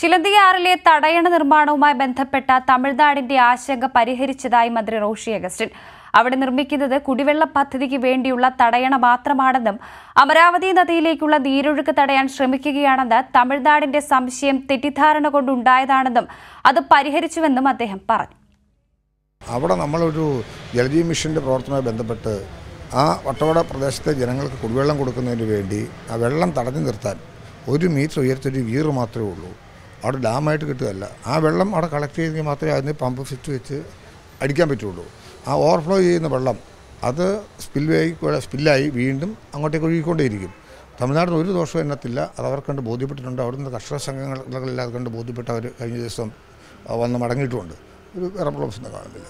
ചിലന്തിയാറിലെ തടയണ നിർമ്മാണവുമായി ബന്ധപ്പെട്ട തമിഴ്നാടിന്റെ ആശങ്ക പരിഹരിച്ചതായി മന്ത്രി റോഷി അഗസ്റ്റിൻ അവിടെ നിർമ്മിക്കുന്നത് കുടിവെള്ള പദ്ധതിക്ക് വേണ്ടിയുള്ള തടയണ മാത്രമാണെന്നും അമരാവതി നദിയിലേക്കുള്ള നീരൊഴുക്ക് തടയാൻ ശ്രമിക്കുകയാണെന്ന് തമിഴ്നാടിന്റെ സംശയം തെറ്റിദ്ധാരണ കൊണ്ടുണ്ടായതാണെന്നും അത് പരിഹരിച്ചുവെന്നും അദ്ദേഹം പറഞ്ഞു അവിടെ നമ്മളൊരു ജലജീവ മിഷന്റെ പ്രവർത്തനവുമായി ബന്ധപ്പെട്ട് ആ വട്ടവട പ്രദേശത്തെ ജനങ്ങൾക്ക് കുടിവെള്ളം കൊടുക്കുന്നതിന് വേണ്ടി ആ വെള്ളം തടഞ്ഞു നിർത്താൻ ഒരു മീറ്റർ ഉയരത്തൊരു വീറ് മാത്രമേ ഉള്ളൂ അവിടെ ഡാമായിട്ട് കിട്ടുകയല്ല ആ വെള്ളം അവിടെ കളക്ട് ചെയ്തെങ്കിൽ മാത്രമേ അതിന് പമ്പ് സെറ്റ് വെച്ച് അടിക്കാൻ പറ്റുള്ളൂ ആ ഓവർഫ്ലോ ചെയ്യുന്ന വെള്ളം അത് സ്പിൽവേയി സ്പില്ലായി വീണ്ടും അങ്ങോട്ടേക്ക് ഒഴുകിക്കൊണ്ടേയിരിക്കും തമിഴ്നാട് ഒരു ദോഷവും എന്നത്തില്ല അത് അവർ കണ്ട് ബോധ്യപ്പെട്ടിട്ടുണ്ട് അവിടുന്ന് കർഷക സംഘങ്ങളെല്ലാം കണ്ട് ബോധ്യപ്പെട്ടവർ കഴിഞ്ഞ ദിവസം വന്ന് മടങ്ങിയിട്ടുമുണ്ട് ഒരു വേറെ പ്രോബ്ലംസ് ഒന്നും കാണുന്നില്ല